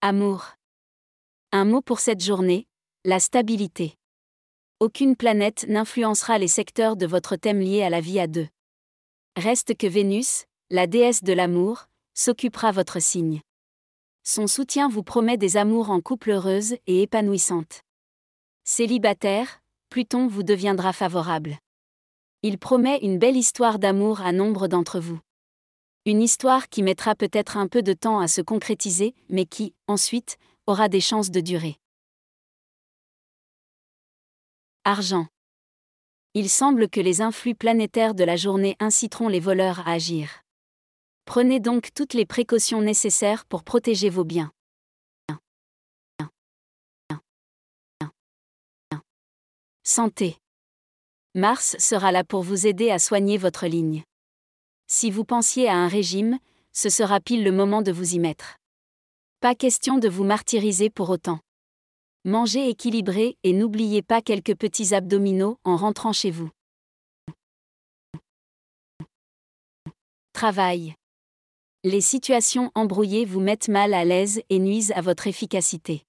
Amour. Un mot pour cette journée, la stabilité. Aucune planète n'influencera les secteurs de votre thème lié à la vie à deux. Reste que Vénus, la déesse de l'amour, s'occupera votre signe. Son soutien vous promet des amours en couple heureuse et épanouissante. Célibataire, Pluton vous deviendra favorable. Il promet une belle histoire d'amour à nombre d'entre vous. Une histoire qui mettra peut-être un peu de temps à se concrétiser, mais qui, ensuite, aura des chances de durer. Argent. Il semble que les influx planétaires de la journée inciteront les voleurs à agir. Prenez donc toutes les précautions nécessaires pour protéger vos biens. Santé. Mars sera là pour vous aider à soigner votre ligne. Si vous pensiez à un régime, ce sera pile le moment de vous y mettre. Pas question de vous martyriser pour autant. Mangez équilibré et n'oubliez pas quelques petits abdominaux en rentrant chez vous. Travail. Les situations embrouillées vous mettent mal à l'aise et nuisent à votre efficacité.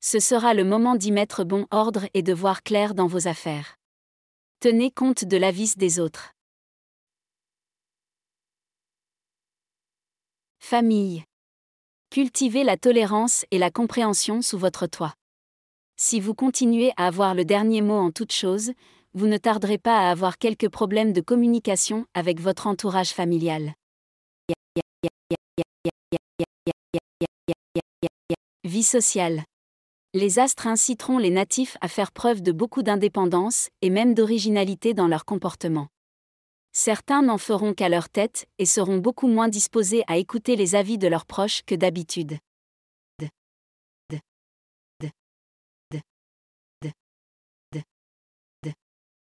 Ce sera le moment d'y mettre bon ordre et de voir clair dans vos affaires. Tenez compte de l'avis des autres. Famille. Cultivez la tolérance et la compréhension sous votre toit. Si vous continuez à avoir le dernier mot en toute chose, vous ne tarderez pas à avoir quelques problèmes de communication avec votre entourage familial. Vie sociale. Les astres inciteront les natifs à faire preuve de beaucoup d'indépendance et même d'originalité dans leur comportement. Certains n'en feront qu'à leur tête et seront beaucoup moins disposés à écouter les avis de leurs proches que d'habitude.